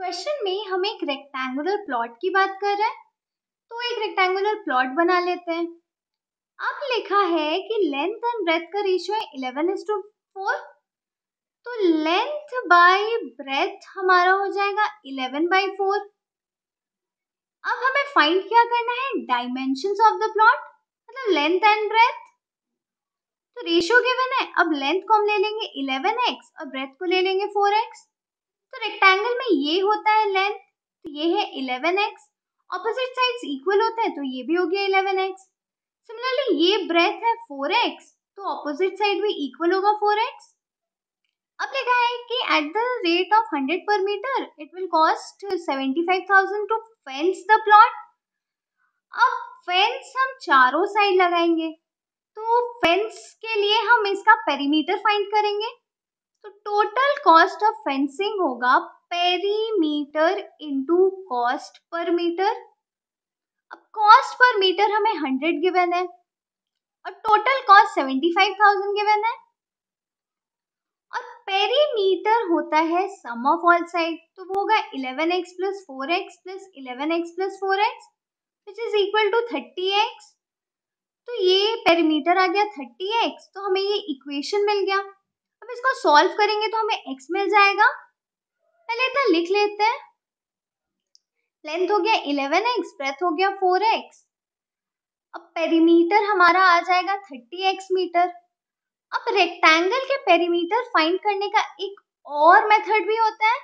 question में हम एक रेक्टेंगुलर प्लॉट की बात कर रहे हैं तो एक रेक्टेंगुलर प्लॉट बना लेते हैं अब लिखा है कि लेंथ एंड ब्रेथ का रेशियो है इलेवन एस टू फोर तो लेंथ बाई ब्रेथ हमारा हो जाएगा इलेवन बाई फोर अब हमें फाइंड क्या करना है डायमेंशन ऑफ द प्लॉट मतलब लेंथ एंड ब्रेथ तो रेशियो गिवन है अब लेंथ को हम ले लेंगे इलेवन एक्स और ब्रेथ को ले लेंगे फोर एक्स तो रेक्टेंगल में ये होता है लेंथ तो ये है eleven x opposite side equal होते हैं तो ये भी हो गया इलेवन एक्स सिमिलरली ये ब्रेथ है फोर एक्स तो ऑपोजिट साइड भी इक्वल होगा फोर एक्स अब लिखा है कि at the rate of hundred पर metre it will cost seventy five thousand to fence the plot अब फेंस हम चारों साइड लगाएंगे तो फेंस के लिए हम इसका पेरीमीटर फाइंड करेंगे तो टोटल कॉस्ट ऑफ फेंसिंग होगा perimeter into cost per metre अब कॉस्ट पर मीटर हमें हंड्रेड गिवन है और total cost seventy five thousand given है और पेरीमीटर होता है सम ऑफ ऑल साइड तो वो होगा eleven x plus four x plus eleven x plus four x which is equal to thirty x तो ये पेरीमीटर आ गया थर्टी एक्स तो हमें ये इक्वेशन मिल गया अब इसको सॉल्व करेंगे तो हमें x मिल जाएगा पहले इतना लिख लेते हैं लेंथ हो गया इलेवन एक्स ब्रेथ हो गया फोर एक्स अब पेरीमीटर हमारा आ जाएगा थर्टी एक्स मीटर अब रेक्टेंगल के पेरीमीटर फाइंड करने का एक और मेथड भी होता है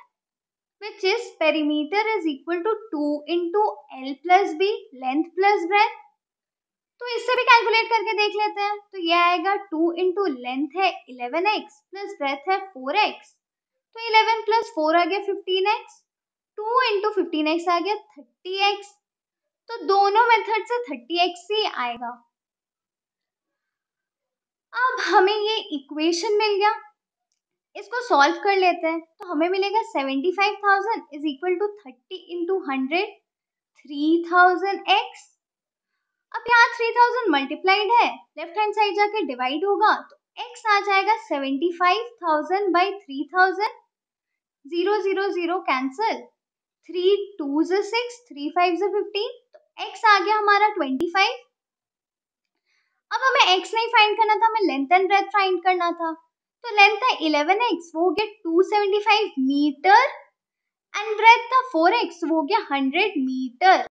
which is perimeter is equal to two into L plus B length plus breadth तो इससे भी कैलकुलेट करके देख लेते हैं तो ये आएगा टू इंटू लेंथ है इलेवन एक्स प्लस ब्रेथ है फोर एक्स तो इलेवन प्लस फोर आ गया fifteen x two into fifteen x आ गया थर्टी एक्स तो दोनों मेथड से थर्टी एक्स ही आएगा अब हमें ये इक्वेशन मिल गया इसको सॉल्व कर लेते हैं तो हमें मिलेगा seventy five thousand is equal to thirty into hundred three thousand x अब यहाँ थ्री थाउजेंड मल्टीप्लाइड है लेफ्ट हैंड साइड जाके डिवाइड होगा तो एक्स आ जाएगा seventy five thousand by three thousand zero zero zero cancel three two जो six three five जो फिफ्टीन तो एक्स आ गया हमारा ट्वेंटी फाइव अब हमें एक्स नहीं फाइंड करना था हमें लेंथ एंड ब्रेथ फाइंड करना था तो लेंथ था इलेवन एक्स वो हो गया two seventy five metre and breadth था फोर एक्स वो हो गया हंड्रेड मीटर